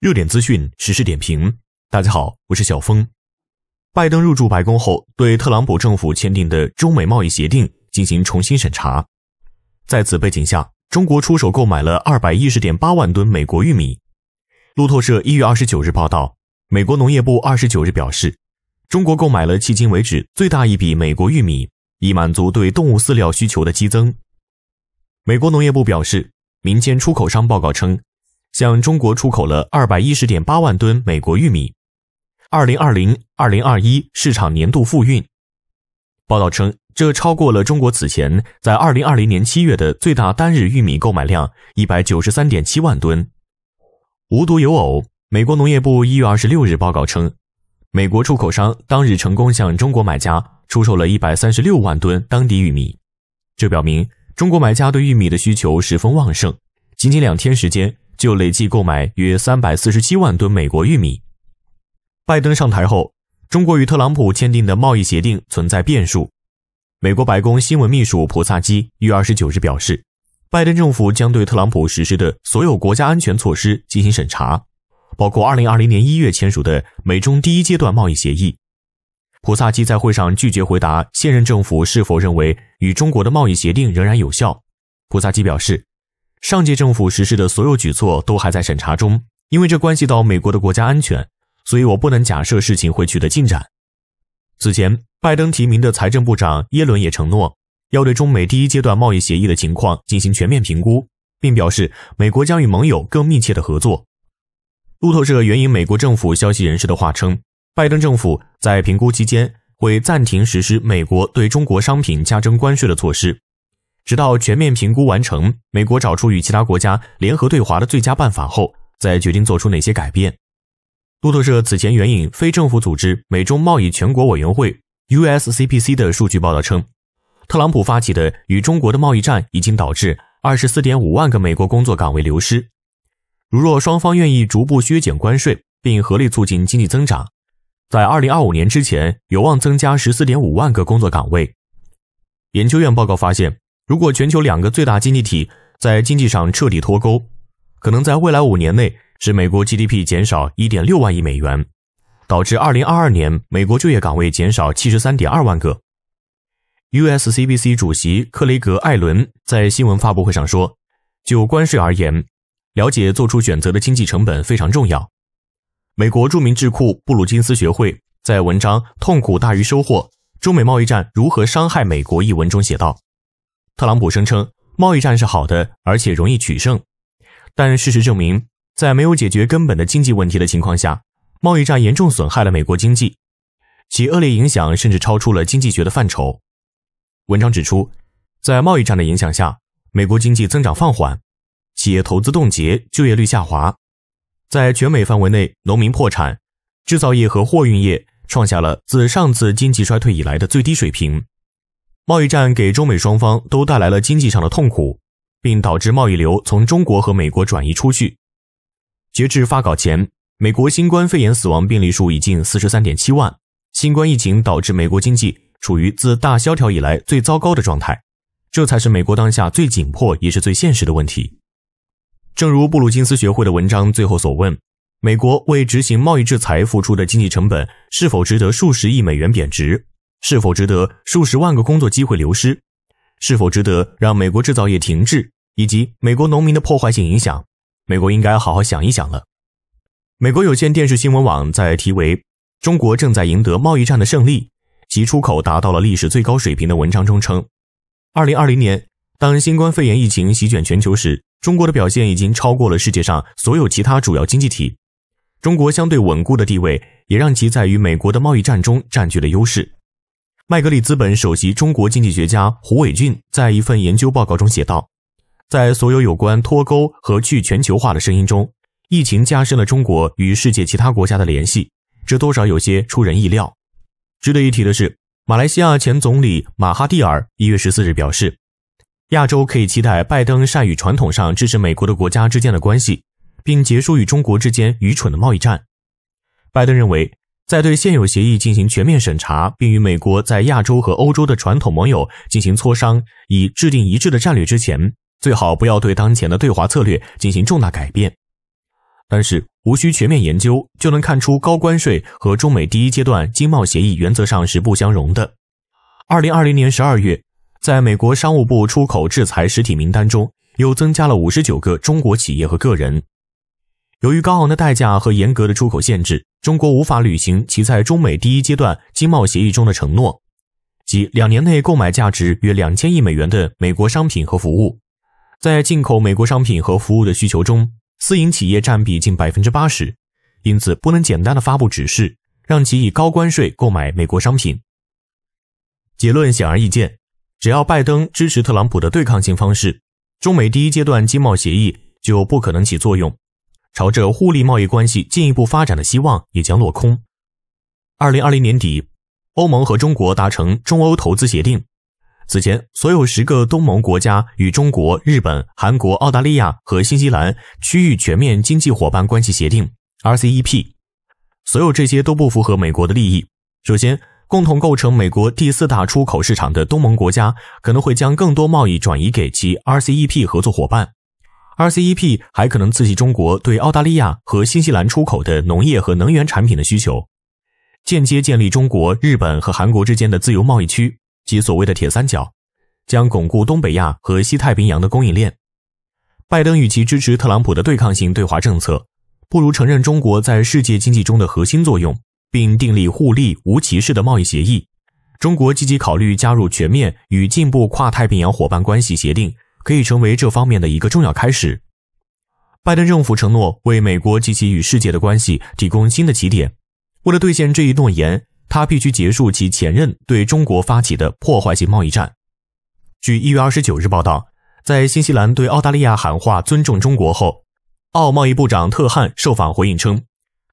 热点资讯实时点评，大家好，我是小峰。拜登入驻白宫后，对特朗普政府签订的中美贸易协定进行重新审查。在此背景下，中国出手购买了二百一十点八万吨美国玉米。路透社一月二十九日报道，美国农业部二十九日表示，中国购买了迄今为止最大一笔美国玉米，以满足对动物饲料需求的激增。美国农业部表示，民间出口商报告称。向中国出口了二百一十点八万吨美国玉米，二零二零二零二一市场年度复运。报道称，这超过了中国此前在二零二零年七月的最大单日玉米购买量一百九十三点七万吨。无独有偶，美国农业部一月二十六日报告称，美国出口商当日成功向中国买家出售了一百三十六万吨当地玉米，这表明中国买家对玉米的需求十分旺盛。仅仅两天时间。就累计购买约三百四十七万吨美国玉米。拜登上台后，中国与特朗普签订的贸易协定存在变数。美国白宫新闻秘书普萨基于月二十九日表示，拜登政府将对特朗普实施的所有国家安全措施进行审查，包括二零二零年一月签署的美中第一阶段贸易协议。普萨基在会上拒绝回答现任政府是否认为与中国的贸易协定仍然有效。普萨基表示。上届政府实施的所有举措都还在审查中，因为这关系到美国的国家安全，所以我不能假设事情会取得进展。此前，拜登提名的财政部长耶伦也承诺要对中美第一阶段贸易协议的情况进行全面评估，并表示美国将与盟友更密切的合作。路透社援引美国政府消息人士的话称，拜登政府在评估期间会暂停实施美国对中国商品加征关税的措施。直到全面评估完成，美国找出与其他国家联合对华的最佳办法后，再决定做出哪些改变。路透社此前援引非政府组织美中贸易全国委员会 （USCPC） 的数据报道称，特朗普发起的与中国的贸易战已经导致二十四点五万个美国工作岗位流失。如若双方愿意逐步削减关税并合力促进经济增长，在二零二五年之前有望增加十四点五万个工作岗位。研究院报告发现。如果全球两个最大经济体在经济上彻底脱钩，可能在未来五年内使美国 GDP 减少一点六万亿美元，导致二零二二年美国就业岗位减少七十三点二万个。USCBC 主席克雷格·艾伦在新闻发布会上说：“就关税而言，了解做出选择的经济成本非常重要。”美国著名智库布鲁金斯学会在文章《痛苦大于收获：中美贸易战如何伤害美国》一文中写道。特朗普声称，贸易战是好的，而且容易取胜。但事实证明，在没有解决根本的经济问题的情况下，贸易战严重损害了美国经济，其恶劣影响甚至超出了经济学的范畴。文章指出，在贸易战的影响下，美国经济增长放缓，企业投资冻结，就业率下滑，在全美范围内，农民破产，制造业和货运业创下了自上次经济衰退以来的最低水平。贸易战给中美双方都带来了经济上的痛苦，并导致贸易流从中国和美国转移出去。截至发稿前，美国新冠肺炎死亡病例数已近四十三点七万。新冠疫情导致美国经济处于自大萧条以来最糟糕的状态，这才是美国当下最紧迫也是最现实的问题。正如布鲁金斯学会的文章最后所问：美国为执行贸易制裁付出的经济成本，是否值得数十亿美元贬值？是否值得数十万个工作机会流失？是否值得让美国制造业停滞，以及美国农民的破坏性影响？美国应该好好想一想了。美国有线电视新闻网在题为《中国正在赢得贸易战的胜利，其出口达到了历史最高水平》的文章中称，2020年当新冠肺炎疫情席卷全球时，中国的表现已经超过了世界上所有其他主要经济体。中国相对稳固的地位也让其在与美国的贸易战中占据了优势。麦格理资本首席中国经济学家胡伟俊在一份研究报告中写道，在所有有关脱钩和去全球化的声音中，疫情加深了中国与世界其他国家的联系，这多少有些出人意料。值得一提的是，马来西亚前总理马哈蒂尔一月十四日表示，亚洲可以期待拜登善于传统上支持美国的国家之间的关系，并结束与中国之间愚蠢的贸易战。拜登认为。在对现有协议进行全面审查，并与美国在亚洲和欧洲的传统盟友进行磋商，以制定一致的战略之前，最好不要对当前的对华策略进行重大改变。但是，无需全面研究就能看出，高关税和中美第一阶段经贸协议原则上是不相容的。二零二零年十二月，在美国商务部出口制裁实体名单中，又增加了五十九个中国企业和个人。由于高昂的代价和严格的出口限制。中国无法履行其在中美第一阶段经贸协议中的承诺，即两年内购买价值约两千亿美元的美国商品和服务。在进口美国商品和服务的需求中，私营企业占比近百分之八十，因此不能简单的发布指示让其以高关税购买美国商品。结论显而易见，只要拜登支持特朗普的对抗性方式，中美第一阶段经贸协议就不可能起作用。朝着互利贸易关系进一步发展的希望也将落空。二零二零年底，欧盟和中国达成中欧投资协定。此前，所有十个东盟国家与中国、日本、韩国、澳大利亚和新西兰区域全面经济伙伴关系协定 （RCEP），所有这些都不符合美国的利益。首先，共同构成美国第四大出口市场的东盟国家可能会将更多贸易转移给其 RCEP 合作伙伴。RCEP 还可能刺激中国对澳大利亚和新西兰出口的农业和能源产品的需求，间接建立中国、日本和韩国之间的自由贸易区即所谓的“铁三角”，将巩固东北亚和西太平洋的供应链。拜登与其支持特朗普的对抗性对华政策，不如承认中国在世界经济中的核心作用，并订立互利无歧视的贸易协议。中国积极考虑加入全面与进步跨太平洋伙伴关系协定。可以成为这方面的一个重要开始。拜登政府承诺为美国及其与世界的关系提供新的起点。为了兑现这一诺言，他必须结束其前任对中国发起的破坏性贸易战。据一月二十九日报道，在新西兰对澳大利亚喊话尊重中国后，澳贸易部长特汉受访回应称，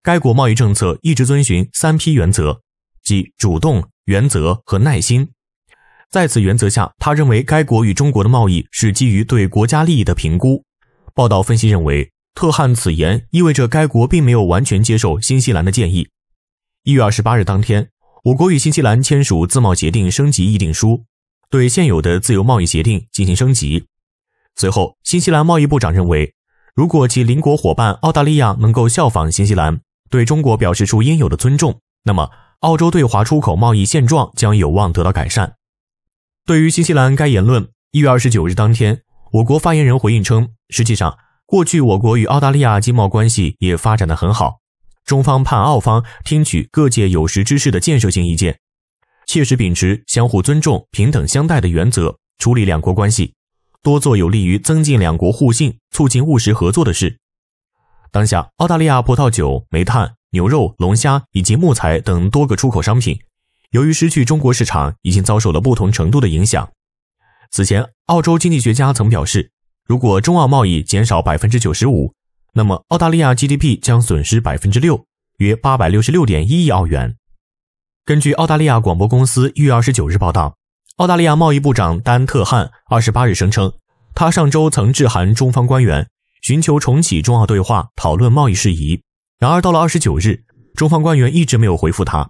该国贸易政策一直遵循三批原则，即主动、原则和耐心。在此原则下，他认为该国与中国的贸易是基于对国家利益的评估。报道分析认为，特汉此言意味着该国并没有完全接受新西兰的建议。一月二十八日当天，我国与新西兰签署自贸协定升级议定书，对现有的自由贸易协定进行升级。随后，新西兰贸易部长认为，如果其邻国伙伴澳大利亚能够效仿新西兰，对中国表示出应有的尊重，那么澳洲对华出口贸易现状将有望得到改善。对于新西兰该言论，一月二十九日当天，我国发言人回应称，实际上，过去我国与澳大利亚经贸关系也发展得很好。中方盼澳方听取各界有识之士的建设性意见，切实秉持相互尊重、平等相待的原则，处理两国关系，多做有利于增进两国互信、促进务实合作的事。当下，澳大利亚葡萄酒、煤炭、牛肉、龙虾以及木材等多个出口商品。由于失去中国市场，已经遭受了不同程度的影响。此前，澳洲经济学家曾表示，如果中澳贸易减少百分之九十五，那么澳大利亚 GDP 将损失百分之六，约八百六十六点一亿澳元。根据澳大利亚广播公司一月二十九日报道，澳大利亚贸易部长丹特汉二十八日声称，他上周曾致函中方官员，寻求重启中澳对话，讨论贸易事宜。然而，到了二十九日，中方官员一直没有回复他。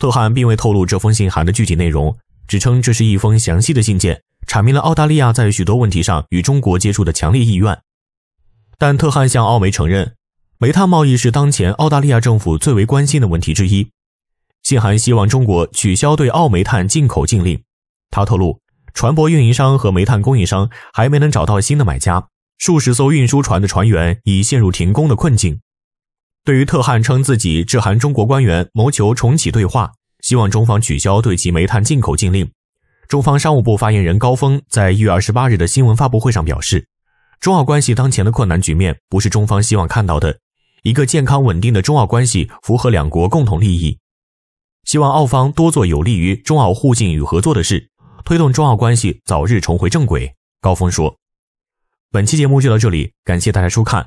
特汗并未透露这封信函的具体内容，只称这是一封详细的信件，阐明了澳大利亚在许多问题上与中国接触的强烈意愿。但特汗向澳媒承认，煤炭贸易是当前澳大利亚政府最为关心的问题之一。信函希望中国取消对澳煤炭进口禁令。他透露，船舶运营商和煤炭供应商还没能找到新的买家，数十艘运输船的船员已陷入停工的困境。对于特汉称自己致函中国官员，谋求重启对话，希望中方取消对其煤炭进口禁令，中方商务部发言人高峰在一月二十八日的新闻发布会上表示，中澳关系当前的困难局面不是中方希望看到的，一个健康稳定的中澳关系符合两国共同利益，希望澳方多做有利于中澳互信与合作的事，推动中澳关系早日重回正轨。高峰说，本期节目就到这里，感谢大家收看。